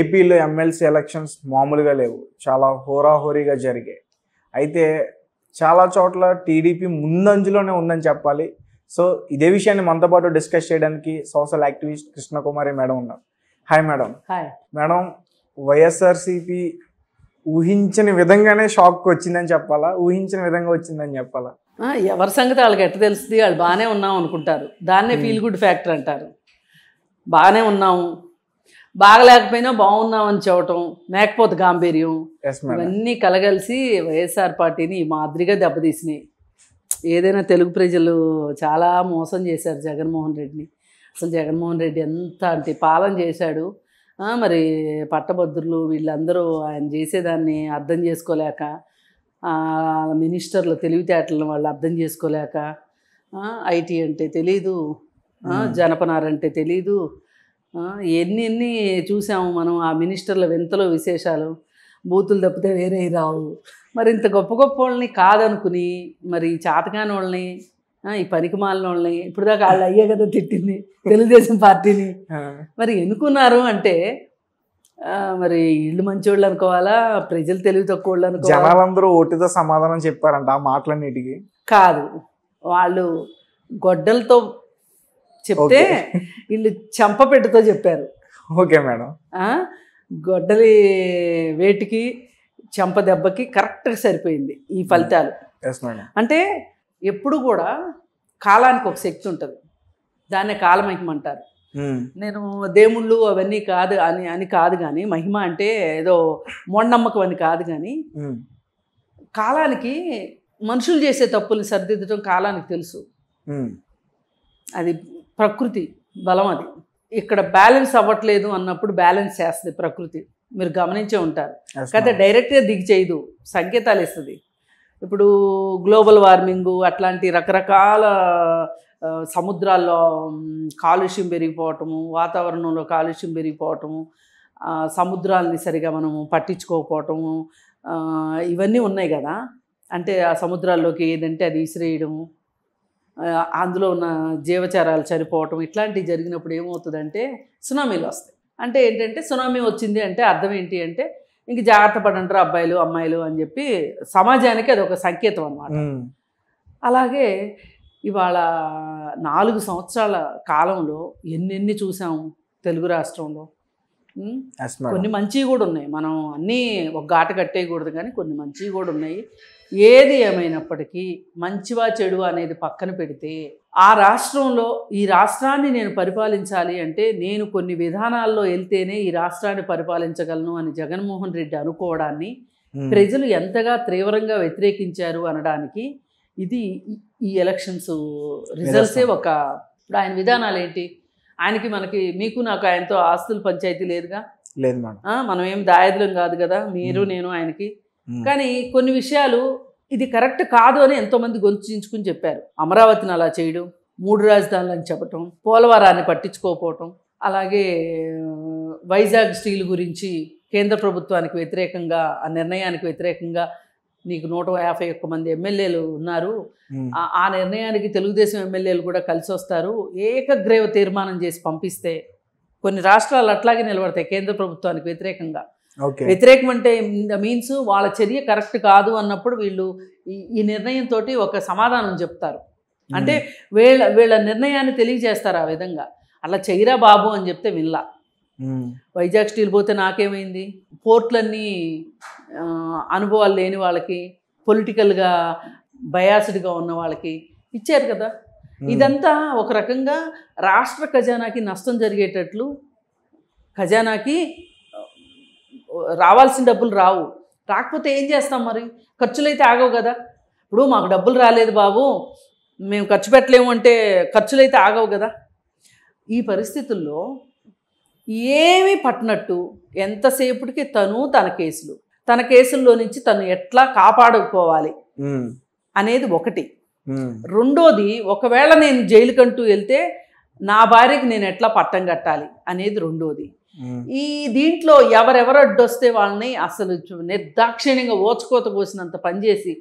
ఏపీలో MLC elections మామూలుగా లేవు చాలా హోరాహోరీగా జరిగాయి అయితే చాలా చోట్ల టీడీపీ ముందంజలోనే ఉందని చెప్పాలి సో ఇదే విషయాన్ని మనతో పాటు డిస్కస్ చేయడానికి సోషల్ యాక్టివిస్ట్ కృష్ణకుమారి మేడం ఉన్నారు hi madam hi madam YSRCP ఊహించని విధంగానే షాక్ వచ్చిందని చెప్పాలా ఊహించిన విధంగా వచ్చిందని చెప్పాలా ఎవరి సంగతి వాళ్ళకి ఎట్ట తెలుస్తుంది వాళ్ళు బాగానే ఉన్నాం అనుకుంటారు దాన్నే ఫీల్ గుడ్ ఫ్యాక్టర్ అంటారు బాగానే ఉన్నాము బాగలేకపోయినా బాగున్నామని చెప్పటం లేకపోతే గాంభీర్యం ఇవన్నీ కలగలిసి వైఎస్ఆర్ పార్టీని మాదిరిగా దెబ్బతీసినాయి ఏదైనా తెలుగు ప్రజలు చాలా మోసం చేశారు జగన్మోహన్ రెడ్డిని అసలు జగన్మోహన్ రెడ్డి ఎంత అంటే పాలన చేశాడు మరి పట్టభద్రులు వీళ్ళందరూ ఆయన చేసేదాన్ని అర్థం చేసుకోలేక మినిస్టర్లు తెలివితేటలను వాళ్ళు అర్థం చేసుకోలేక ఐటీ అంటే తెలీదు hmm. అంటే తెలీదు ఎన్ని ఎన్ని చూసాము మనం ఆ మినిస్టర్ల వింతలో విశేషాలు బూతులు తప్పితే వేరే రావు మరి ఇంత గొప్ప గొప్ప వాళ్ళని కాదనుకుని మరి చాతకాని వాళ్ళని ఈ పనికిమాలిన వాళ్ళని ఇప్పుడు దాకా వాళ్ళు అయ్యే కదా తిట్టింది తెలుగుదేశం పార్టీని మరి ఎన్నుకున్నారు అంటే మరి ఇళ్ళు వాళ్ళు అనుకోవాలా ప్రజలు తెలివి తక్కువ వాళ్ళు జనాలందరూ ఓటుతో సమాధానం చెప్పారంట ఆ మాటలన్నిటికీ కాదు వాళ్ళు గొడ్డలతో చెప్తే వీళ్ళు పెట్టుతో చెప్పారు ఓకే మేడం గొడ్డలి వేటికి చెంప దెబ్బకి కరెక్ట్గా సరిపోయింది ఈ hmm. ఫలితాలు అంటే ఎప్పుడు కూడా కాలానికి ఒక శక్తి ఉంటుంది దాన్నే కాలమహిమంటారు hmm. నేను దేవుళ్ళు అవన్నీ కాదు అని అని కాదు కానీ మహిమ అంటే ఏదో మొండమ్మకం అని కాదు కానీ hmm. కాలానికి మనుషులు చేసే తప్పుల్ని సరిదిద్దడం కాలానికి తెలుసు అది ప్రకృతి బలం అది ఇక్కడ బ్యాలెన్స్ అవ్వట్లేదు అన్నప్పుడు బ్యాలెన్స్ చేస్తుంది ప్రకృతి మీరు గమనించే ఉంటారు కథ డైరెక్ట్గా దిగి చేయదు సంకేతాలు ఇస్తుంది ఇప్పుడు గ్లోబల్ వార్మింగ్ అట్లాంటి రకరకాల సముద్రాల్లో కాలుష్యం పెరిగిపోవటము వాతావరణంలో కాలుష్యం పెరిగిపోవటము సముద్రాలని సరిగా మనము పట్టించుకోకపోవటము ఇవన్నీ ఉన్నాయి కదా అంటే ఆ సముద్రాల్లోకి ఏదంటే అది విసిరేయడము అందులో ఉన్న జీవచారాలు చనిపోవటం ఇట్లాంటివి జరిగినప్పుడు ఏమవుతుందంటే సునామీలు వస్తాయి అంటే ఏంటంటే సునామీ వచ్చింది అంటే అర్థం ఏంటి అంటే ఇంక జాగ్రత్త పడంటారు అబ్బాయిలు అమ్మాయిలు అని చెప్పి సమాజానికి అది ఒక సంకేతం అనమాట అలాగే ఇవాళ నాలుగు సంవత్సరాల కాలంలో ఎన్నెన్ని చూసాము తెలుగు రాష్ట్రంలో కొన్ని మంచివి కూడా ఉన్నాయి మనం అన్నీ ఒక ఘాట కట్టేయకూడదు కానీ కొన్ని మంచివి కూడా ఉన్నాయి ఏది ఏమైనప్పటికీ మంచివా చెడు అనేది పక్కన పెడితే ఆ రాష్ట్రంలో ఈ రాష్ట్రాన్ని నేను పరిపాలించాలి అంటే నేను కొన్ని విధానాల్లో వెళ్తేనే ఈ రాష్ట్రాన్ని పరిపాలించగలను అని జగన్మోహన్ రెడ్డి అనుకోవడాన్ని ప్రజలు ఎంతగా తీవ్రంగా వ్యతిరేకించారు అనడానికి ఇది ఈ ఎలక్షన్స్ రిజల్ట్సే ఒక ఇప్పుడు ఆయన విధానాలు ఏంటి ఆయనకి మనకి మీకు నాకు ఆయనతో ఆస్తులు పంచాయతీ లేదుగా లేదు మనం ఏం దాయదులం కాదు కదా మీరు నేను ఆయనకి కానీ కొన్ని విషయాలు ఇది కరెక్ట్ కాదు అని ఎంతోమంది గొంతుంచుకుని చెప్పారు అమరావతిని అలా చేయడం మూడు అని చెప్పటం పోలవరాన్ని పట్టించుకోకపోవటం అలాగే వైజాగ్ స్టీల్ గురించి కేంద్ర ప్రభుత్వానికి వ్యతిరేకంగా ఆ నిర్ణయానికి వ్యతిరేకంగా నీకు నూట యాభై ఒక్క మంది ఎమ్మెల్యేలు ఉన్నారు ఆ నిర్ణయానికి తెలుగుదేశం ఎమ్మెల్యేలు కూడా కలిసి వస్తారు ఏకగ్రేవ తీర్మానం చేసి పంపిస్తే కొన్ని రాష్ట్రాలు అట్లాగే నిలబడతాయి కేంద్ర ప్రభుత్వానికి వ్యతిరేకంగా వ్యతిరేకం అంటే మీన్స్ వాళ్ళ చర్య కరెక్ట్ కాదు అన్నప్పుడు వీళ్ళు ఈ నిర్ణయంతో ఒక సమాధానం చెప్తారు అంటే వీళ్ళ వీళ్ళ నిర్ణయాన్ని తెలియజేస్తారు ఆ విధంగా అలా చెయ్యరా బాబు అని చెప్తే వినలా వైజాగ్ స్టీల్ పోతే నాకేమైంది పోర్ట్లన్నీ అనుభవాలు లేని వాళ్ళకి పొలిటికల్గా బయాసిడ్గా ఉన్న వాళ్ళకి ఇచ్చారు కదా ఇదంతా ఒక రకంగా రాష్ట్ర ఖజానాకి నష్టం జరిగేటట్లు ఖజానాకి రావాల్సిన డబ్బులు రావు రాకపోతే ఏం చేస్తాం మరి ఖర్చులు అయితే ఆగవు కదా ఇప్పుడు మాకు డబ్బులు రాలేదు బాబు మేము ఖర్చు పెట్టలేము అంటే ఖర్చులు అయితే ఆగవు కదా ఈ పరిస్థితుల్లో ఏమి పట్టినట్టు ఎంతసేపటికి తను తన కేసులు తన కేసుల్లో నుంచి తను ఎట్లా కాపాడుకోవాలి అనేది ఒకటి రెండోది ఒకవేళ నేను జైలుకంటూ వెళ్తే నా భార్యకి నేను ఎట్లా పట్టం కట్టాలి అనేది రెండోది ఈ దీంట్లో ఎవరెవరు అడ్డొస్తే వాళ్ళని అసలు నిర్దాక్షిణ్యంగా ఓచుకోత పోసినంత పనిచేసి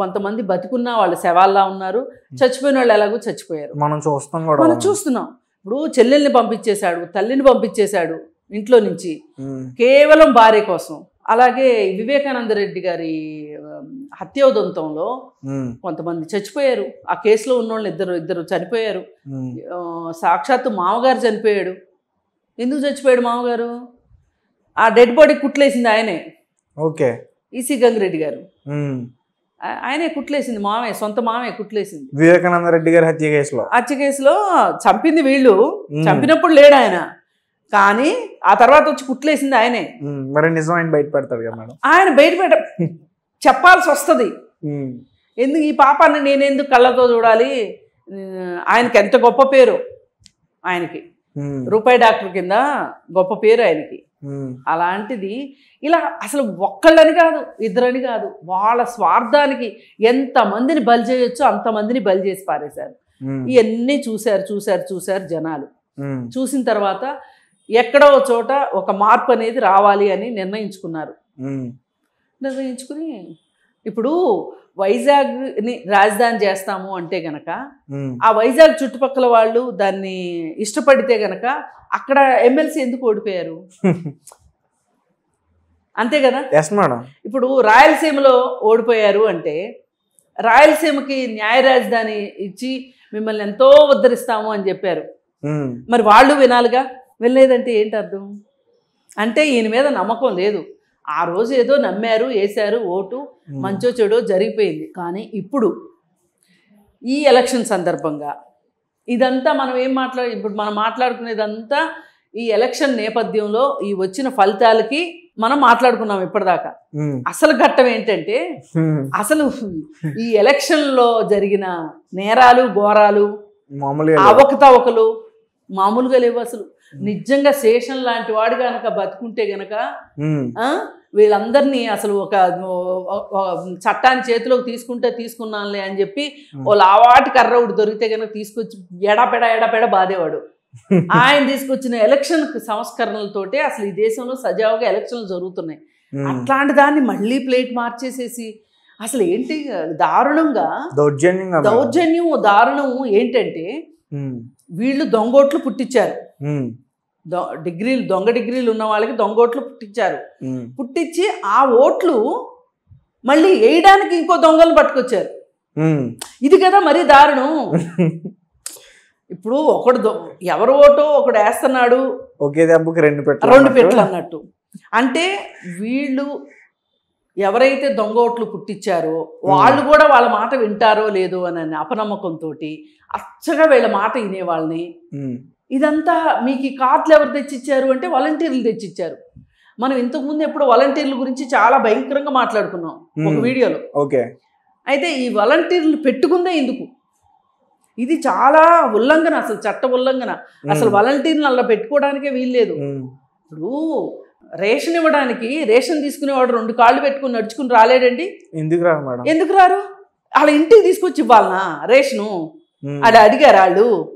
కొంతమంది బతుకున్న వాళ్ళు శవాల్లా ఉన్నారు చచ్చిపోయిన వాళ్ళు ఎలాగో చచ్చిపోయారు మనం చూస్తాం మనం చూస్తున్నాం ఇప్పుడు చెల్లెల్ని పంపించేశాడు తల్లిని పంపించేశాడు ఇంట్లో నుంచి కేవలం భార్య కోసం అలాగే వివేకానంద రెడ్డి గారి హత్యోదంతంలో కొంతమంది చచ్చిపోయారు ఆ కేసులో ఉన్న వాళ్ళు ఇద్దరు ఇద్దరు చనిపోయారు సాక్షాత్తు మామగారు చనిపోయాడు ఎందుకు చచ్చిపోయాడు మామగారు ఆ డెడ్ బాడీ కుట్లేసింది ఆయనే ఓకే ఈసీ గంగిరెడ్డి గారు ఆయనే కుట్లేసింది మామే సొంత మామే కుట్లేసింది వివేకానంద రెడ్డి గారు హత్య కేసులో హత్య కేసులో చంపింది వీళ్ళు చంపినప్పుడు లేడు ఆయన కానీ ఆ తర్వాత వచ్చి కుట్లేసింది ఆయనే మరి నిజం ఆయన కదా మేడం ఆయన బయటపెట్ట చెప్పాల్సి వస్తుంది ఎందుకు ఈ పాపాన్ని నేనెందుకు కళ్ళతో చూడాలి ఆయనకి ఎంత గొప్ప పేరు ఆయనకి రూపాయి డాక్టర్ కింద గొప్ప పేరు ఆయనకి అలాంటిది ఇలా అసలు ఒక్కళ్ళని కాదు ఇద్దరని కాదు వాళ్ళ స్వార్థానికి ఎంతమందిని బలి చేయొచ్చో అంతమందిని బలి చేసి పారేశారు ఇవన్నీ చూశారు చూశారు చూశారు జనాలు చూసిన తర్వాత ఎక్కడో చోట ఒక మార్పు అనేది రావాలి అని నిర్ణయించుకున్నారు నిర్ణయించుకుని ఇప్పుడు వైజాగ్ ని రాజధాని చేస్తాము అంటే గనక ఆ వైజాగ్ చుట్టుపక్కల వాళ్ళు దాన్ని ఇష్టపడితే గనక అక్కడ ఎమ్మెల్సీ ఎందుకు ఓడిపోయారు అంతే కదా ఇప్పుడు రాయలసీమలో ఓడిపోయారు అంటే రాయలసీమకి న్యాయ రాజధాని ఇచ్చి మిమ్మల్ని ఎంతో ఉద్ధరిస్తాము అని చెప్పారు మరి వాళ్ళు వినాలిగా వెళ్ళలేదంటే ఏంటి అర్థం అంటే ఈయన మీద నమ్మకం లేదు ఆ రోజు ఏదో నమ్మారు వేశారు ఓటు మంచో చెడో జరిగిపోయింది కానీ ఇప్పుడు ఈ ఎలక్షన్ సందర్భంగా ఇదంతా మనం ఏం మాట్లా ఇప్పుడు మనం మాట్లాడుకునేదంతా ఈ ఎలక్షన్ నేపథ్యంలో ఈ వచ్చిన ఫలితాలకి మనం మాట్లాడుకున్నాం ఇప్పటిదాకా అసలు ఘట్టం ఏంటంటే అసలు ఈ ఎలక్షన్లో జరిగిన నేరాలు ఘోరాలు అవకతవకలు మామూలుగా లేవు అసలు నిజంగా శేషన్ లాంటి వాడు గనక బతుకుంటే గనక వీళ్ళందరినీ అసలు ఒక చట్టాన్ని చేతిలోకి తీసుకుంటే తీసుకున్నానులే అని చెప్పి వాళ్ళు లావాటి కర్ర ఒకటి దొరికితే గనక తీసుకొచ్చి ఎడపెడ ఎడపెడ బాధేవాడు ఆయన తీసుకొచ్చిన ఎలక్షన్ సంస్కరణలతోటి అసలు ఈ దేశంలో సజావుగా ఎలక్షన్లు జరుగుతున్నాయి అట్లాంటి దాన్ని మళ్ళీ ప్లేట్ మార్చేసేసి అసలు ఏంటి దారుణంగా దౌర్జన్యం దౌర్జన్యం దారుణం ఏంటంటే వీళ్ళు దొంగోట్లు పుట్టించారు డిగ్రీలు దొంగ డిగ్రీలు ఉన్న వాళ్ళకి దొంగోట్లు పుట్టించారు పుట్టించి ఆ ఓట్లు మళ్ళీ వేయడానికి ఇంకో దొంగలు పట్టుకొచ్చారు ఇది కదా మరీ దారుణం ఇప్పుడు ఒకడు ఎవరు ఓటో ఒకడు వేస్తున్నాడు ఒకే రెండు రెండు పెట్టలు అన్నట్టు అంటే వీళ్ళు ఎవరైతే దొంగ ఓట్లు పుట్టించారో వాళ్ళు కూడా వాళ్ళ మాట వింటారో లేదో అని అపనమ్మకంతో అచ్చగా వీళ్ళ మాట వినే వాళ్ళని ఇదంతా మీకు ఈ కార్డులు ఎవరు తెచ్చిచ్చారు అంటే వాలంటీర్లు తెచ్చిచ్చారు మనం ఇంతకుముందు ఎప్పుడు వాలంటీర్ల గురించి చాలా భయంకరంగా మాట్లాడుకున్నాం ఒక వీడియోలో ఓకే అయితే ఈ వాలంటీర్లు పెట్టుకుందే ఎందుకు ఇది చాలా ఉల్లంఘన అసలు చట్ట ఉల్లంఘన అసలు వాలంటీర్లు అలా పెట్టుకోవడానికే వీల్లేదు ఇప్పుడు రేషన్ ఇవ్వడానికి రేషన్ తీసుకునేవాడు రెండు కాళ్ళు పెట్టుకుని నడుచుకుని రాలేడండి ఎందుకు రా మేడం ఎందుకు రారు వాళ్ళ ఇంటికి తీసుకొచ్చి ఇవ్వాలనా రేషను అది అడిగారు వాళ్ళు